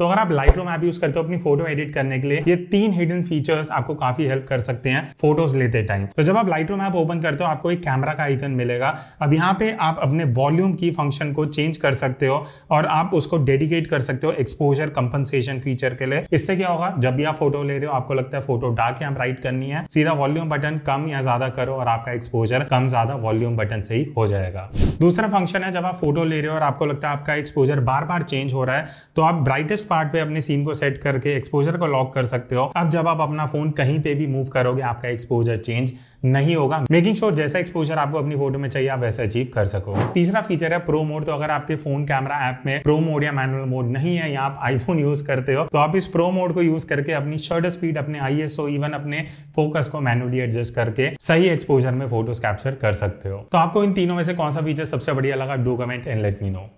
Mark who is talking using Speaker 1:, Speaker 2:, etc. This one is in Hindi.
Speaker 1: तो अगर आप लाइट रूम ऐप यूज करते हो अपनी फोटो एडिट करने के लिए ये तीन हिडन फीचर्स आपको काफी हेल्प कर सकते हैं फोटोज लेते टाइम तो जब आप लाइट रूम ऐप ओपन करते हो आपको एक कैमरा का आइकन मिलेगा अब यहाँ पे आप अपने वॉल्यूम की फंक्शन को चेंज कर सकते हो और आप उसको डेडिकेट कर सकते हो एक्सपोजर कंपनसेशन फीचर के लिए इससे क्या होगा जब भी आप फोटो ले रहे हो आपको लगता है फोटो डार्क या ब्राइट करनी है सीधा वॉल्यूम बटन कम या ज्यादा करो और आपका एक्सपोजर कम ज्यादा वॉल्यूम बटन से ही हो जाएगा दूसरा फंक्शन है जब आप फोटो ले रहे हो और आपको लगता है आपका एक्सपोजर बार बार चेंज हो रहा है तो आप ब्राइटेस्ट पार्ट पे अपने सीन को सेट करके एक्सपोजर को लॉक कर सकते हो अब जब आप अपना फोन कहीं पे भी मूव करोगे आपका एक्सपोजर चेंज नहीं होगा मेकिंग श्योर sure जैसा एक्सपोजर आपको अपनी फोटो में चाहिए आप वैसे अचीव कर सको तीसरा फीचर है प्रो मोड तो अगर आपके फोन कैमरा ऐप में प्रो मोड या मैनुअल मोड नहीं है या आप आईफोन यूज करते हो तो आप इस प्रो मोड को यूज करके अपनी शर्ट स्पीड अपने एस इवन अपने फोकस को मैनुअली एडजस्ट करके सही एक्सपोजर में फोटोज कैप्चर कर सकते हो तो आपको इन तीनों में से कौन सा फीचर सबसे बढ़िया लगा do comment and let me no